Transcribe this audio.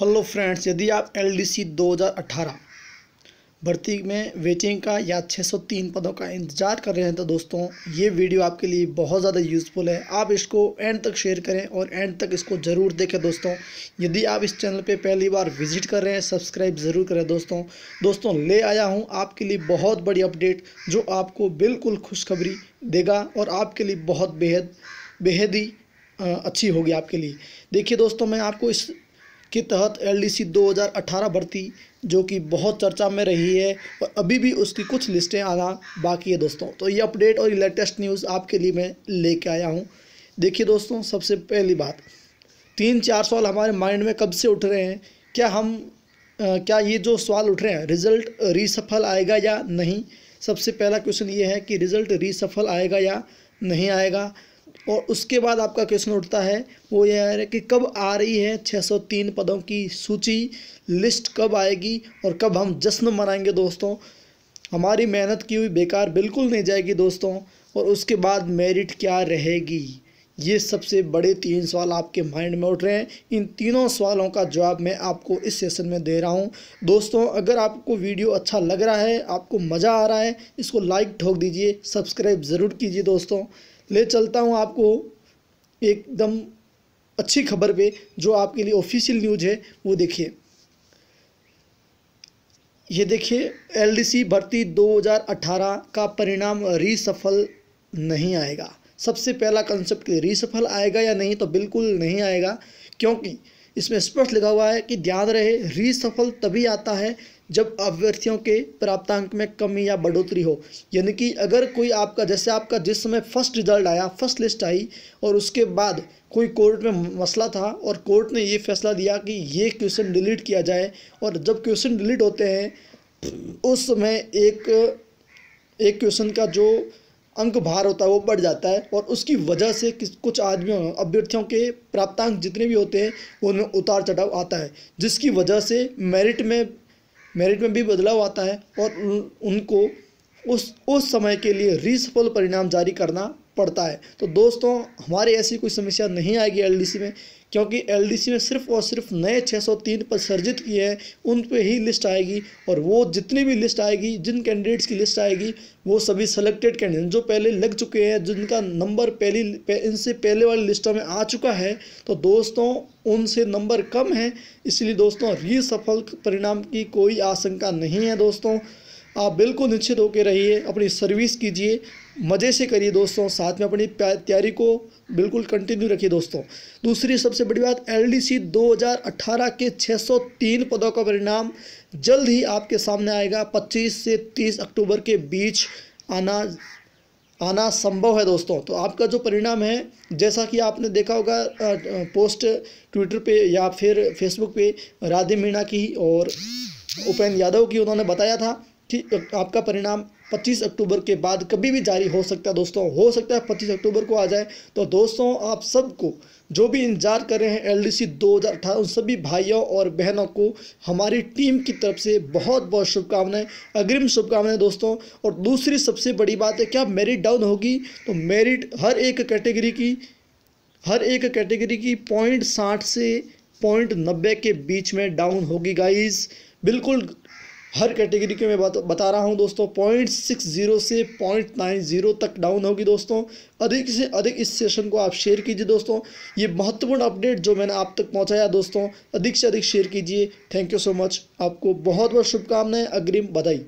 hello friends यदि आप LDC 2018 भर्ती में वेटिंग का या 603 पदों का इंतज़ार कर रहे हैं तो दोस्तों ये वीडियो आपके लिए बहुत ज़्यादा यूज़फुल है आप इसको एंड तक शेयर करें और एंड तक इसको ज़रूर देखें दोस्तों यदि आप इस चैनल पे पहली बार विजिट कर रहे हैं सब्सक्राइब ज़रूर करें दोस्तों दोस्तों ले आया हूँ आपके लिए बहुत बड़ी अपडेट जो आपको बिल्कुल खुशखबरी देगा और आपके लिए बहुत बेहद बेहद ही अच्छी होगी आपके लिए देखिए दोस्तों मैं आपको इस के तहत एलडीसी 2018 भर्ती जो कि बहुत चर्चा में रही है और अभी भी उसकी कुछ लिस्टें आना बाकी है दोस्तों तो ये अपडेट और ये लेटेस्ट न्यूज़ आपके लिए मैं लेके आया हूँ देखिए दोस्तों सबसे पहली बात तीन चार सवाल हमारे माइंड में कब से उठ रहे हैं क्या हम आ, क्या ये जो सवाल उठ रहे हैं रिजल्ट रिसफल आएगा या नहीं सबसे पहला क्वेश्चन ये है कि रिजल्ट रिसफल आएगा या नहीं आएगा और उसके बाद आपका क्वेश्चन उठता है वो यह है कि कब आ रही है 603 पदों की सूची लिस्ट कब आएगी और कब हम जश्न मनाएंगे दोस्तों हमारी मेहनत की हुई बेकार बिल्कुल नहीं जाएगी दोस्तों और उसके बाद मेरिट क्या रहेगी ये सबसे बड़े तीन सवाल आपके माइंड में उठ रहे हैं इन तीनों सवालों का जवाब मैं आपको इस सेशन में दे रहा हूँ दोस्तों अगर आपको वीडियो अच्छा लग रहा है आपको मज़ा आ रहा है इसको लाइक ठोक दीजिए सब्सक्राइब ज़रूर कीजिए दोस्तों ले चलता हूँ आपको एकदम अच्छी खबर पे जो आपके लिए ऑफिशियल न्यूज़ है वो देखिए ये देखिए एलडीसी भर्ती 2018 का परिणाम रिसफल नहीं आएगा सबसे पहला कंसेप्ट रिसफल आएगा या नहीं तो बिल्कुल नहीं आएगा क्योंकि इसमें स्पष्ट लिखा हुआ है कि ध्यान रहे रिसफल तभी आता है जब अभ्यर्थियों के प्राप्तांक में कमी या बढ़ोतरी हो यानी कि अगर कोई आपका जैसे आपका जिस समय फर्स्ट रिजल्ट आया फर्स्ट लिस्ट आई और उसके बाद कोई कोर्ट में मसला था और कोर्ट ने ये फैसला दिया कि ये क्वेश्चन डिलीट किया जाए और जब क्वेश्चन डिलीट होते हैं उस समय एक एक क्वेश्चन का जो अंक भार होता है वो बढ़ जाता है और उसकी वजह से कुछ आदमियों अभ्यर्थियों के प्राप्तांक जितने भी होते हैं उनमें उतार चढ़ाव आता है जिसकी वजह से मेरिट में मेरिट में भी बदलाव आता है और उनको उस उस समय के लिए रिसफल परिणाम जारी करना पड़ता है तो दोस्तों हमारे ऐसी कोई समस्या नहीं आएगी एलडीसी में क्योंकि एलडीसी में सिर्फ और सिर्फ नए 603 पद सर्जित किए हैं उन पे ही लिस्ट आएगी और वो जितनी भी लिस्ट आएगी जिन कैंडिडेट्स की लिस्ट आएगी वो सभी सेलेक्टेड कैंडिडेट जो पहले लग चुके हैं जिनका नंबर पहली पे, इनसे पहले वाली लिस्टों में आ चुका है तो दोस्तों उनसे नंबर कम है इसलिए दोस्तों रिसफल परिणाम की कोई आशंका नहीं है दोस्तों आप बिल्कुल निश्चित होकर रहिए अपनी सर्विस कीजिए मज़े से करिए दोस्तों साथ में अपनी तैयारी को बिल्कुल कंटिन्यू रखिए दोस्तों दूसरी सबसे बड़ी बात एलडीसी 2018 के 603 पदों का परिणाम जल्द ही आपके सामने आएगा 25 से 30 अक्टूबर के बीच आना आना संभव है दोस्तों तो आपका जो परिणाम है जैसा कि आपने देखा होगा पोस्ट ट्विटर पे या फिर फेसबुक पे राधे मीणा की और उपेंद्र यादव की उन्होंने बताया था ठीक आपका परिणाम 25 अक्टूबर के बाद कभी भी जारी हो सकता है दोस्तों हो सकता है 25 अक्टूबर को आ जाए तो दोस्तों आप सबको जो भी इंतजार कर रहे हैं एल डी सी दो हज़ार उन सभी भाइयों और बहनों को हमारी टीम की तरफ से बहुत बहुत शुभकामनाएं अग्रिम शुभकामनाएं दोस्तों और दूसरी सबसे बड़ी बात है क्या मेरिट डाउन होगी तो मेरिट हर एक कैटेगरी की हर एक कैटेगरी की पॉइंट साठ से पॉइंट नब्बे के बीच में डाउन होगी गाइज बिल्कुल हर कैटेगरी के मैं बात बता रहा हूँ दोस्तों पॉइंट सिक्स जीरो से पॉइंट नाइन जीरो तक डाउन होगी दोस्तों अधिक से अधिक इस सेशन को आप शेयर कीजिए दोस्तों ये महत्वपूर्ण अपडेट जो मैंने आप तक पहुँचाया दोस्तों अधिक से अधिक शेयर कीजिए थैंक यू सो मच आपको बहुत बहुत शुभकामनाएं अग्रिम बधाई